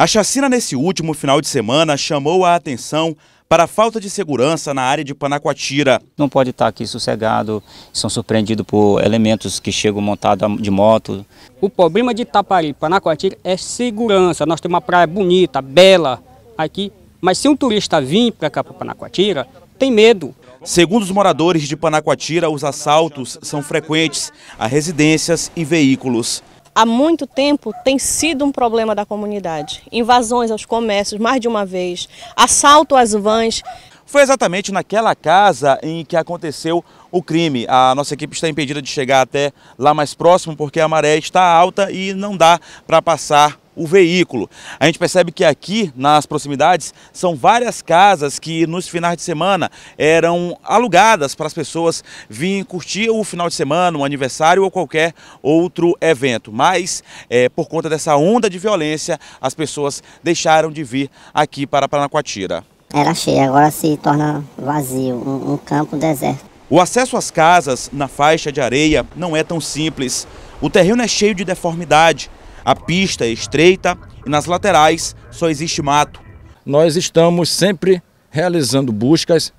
A chacina nesse último final de semana chamou a atenção para a falta de segurança na área de Panacoatira. Não pode estar aqui sossegado, são surpreendidos por elementos que chegam montados de moto. O problema de Itapari, Panacoatira, é segurança. Nós temos uma praia bonita, bela aqui, mas se um turista vir para cá, para Panacoatira, tem medo. Segundo os moradores de Panacoatira, os assaltos são frequentes a residências e veículos há muito tempo tem sido um problema da comunidade. Invasões aos comércios, mais de uma vez, assalto às vans. Foi exatamente naquela casa em que aconteceu o crime. A nossa equipe está impedida de chegar até lá mais próximo porque a maré está alta e não dá para passar o veículo. A gente percebe que aqui nas proximidades são várias casas que nos finais de semana eram alugadas para as pessoas virem curtir o final de semana, um aniversário ou qualquer outro evento. Mas é, por conta dessa onda de violência, as pessoas deixaram de vir aqui para Paranacoatira. Era cheio, agora se torna vazio, um, um campo deserto. O acesso às casas na faixa de areia não é tão simples. O terreno é cheio de deformidade, a pista é estreita e nas laterais só existe mato. Nós estamos sempre realizando buscas,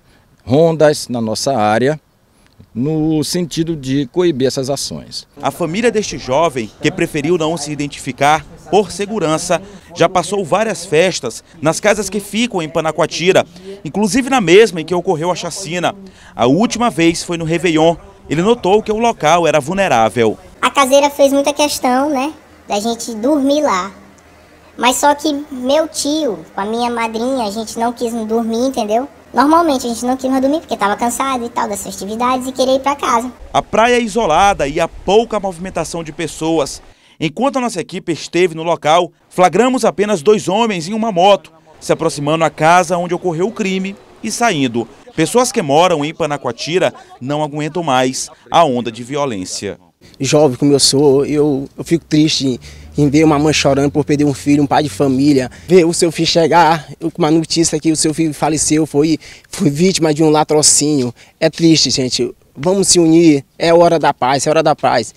rondas na nossa área, no sentido de coibir essas ações. A família deste jovem, que preferiu não se identificar por segurança, já passou várias festas nas casas que ficam em Panacoatira, inclusive na mesma em que ocorreu a chacina. A última vez foi no Réveillon. Ele notou que o local era vulnerável. A caseira fez muita questão, né? da gente dormir lá. Mas só que meu tio, com a minha madrinha, a gente não quis dormir, entendeu? Normalmente a gente não queria dormir porque estava cansado e tal das festividades e queria ir para casa. A praia é isolada e a pouca movimentação de pessoas. Enquanto a nossa equipe esteve no local, flagramos apenas dois homens em uma moto se aproximando à casa onde ocorreu o crime e saindo. Pessoas que moram em Panacoatira não aguentam mais a onda de violência. Jovem como eu sou, eu, eu fico triste em ver uma mãe chorando por perder um filho, um pai de família, ver o seu filho chegar com uma notícia que o seu filho faleceu, foi, foi vítima de um latrocínio. É triste, gente. Vamos se unir, é hora da paz, é hora da paz.